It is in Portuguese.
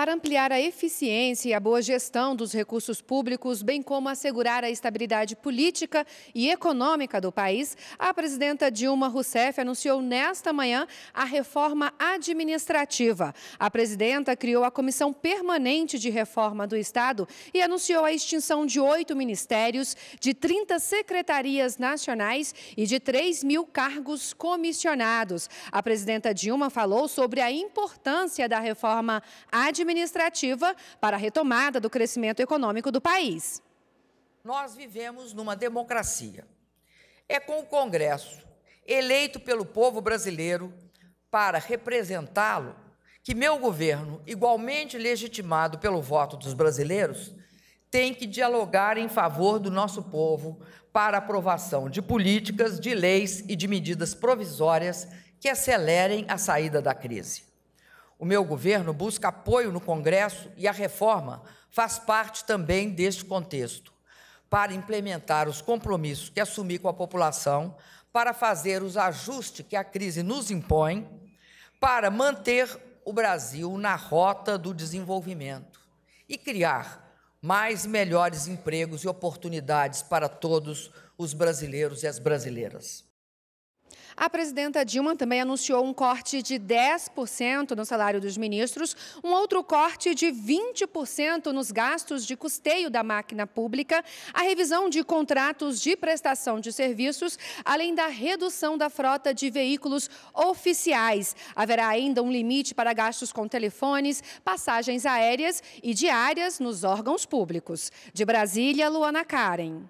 Para ampliar a eficiência e a boa gestão dos recursos públicos, bem como assegurar a estabilidade política e econômica do país, a presidenta Dilma Rousseff anunciou nesta manhã a reforma administrativa. A presidenta criou a Comissão Permanente de Reforma do Estado e anunciou a extinção de oito ministérios, de 30 secretarias nacionais e de 3 mil cargos comissionados. A presidenta Dilma falou sobre a importância da reforma administrativa administrativa para a retomada do crescimento econômico do país. Nós vivemos numa democracia. É com o Congresso, eleito pelo povo brasileiro para representá-lo, que meu governo, igualmente legitimado pelo voto dos brasileiros, tem que dialogar em favor do nosso povo para aprovação de políticas, de leis e de medidas provisórias que acelerem a saída da crise. O meu governo busca apoio no Congresso e a reforma faz parte também deste contexto, para implementar os compromissos que assumi com a população, para fazer os ajustes que a crise nos impõe, para manter o Brasil na rota do desenvolvimento e criar mais e melhores empregos e oportunidades para todos os brasileiros e as brasileiras. A presidenta Dilma também anunciou um corte de 10% no salário dos ministros, um outro corte de 20% nos gastos de custeio da máquina pública, a revisão de contratos de prestação de serviços, além da redução da frota de veículos oficiais. Haverá ainda um limite para gastos com telefones, passagens aéreas e diárias nos órgãos públicos. De Brasília, Luana Karen.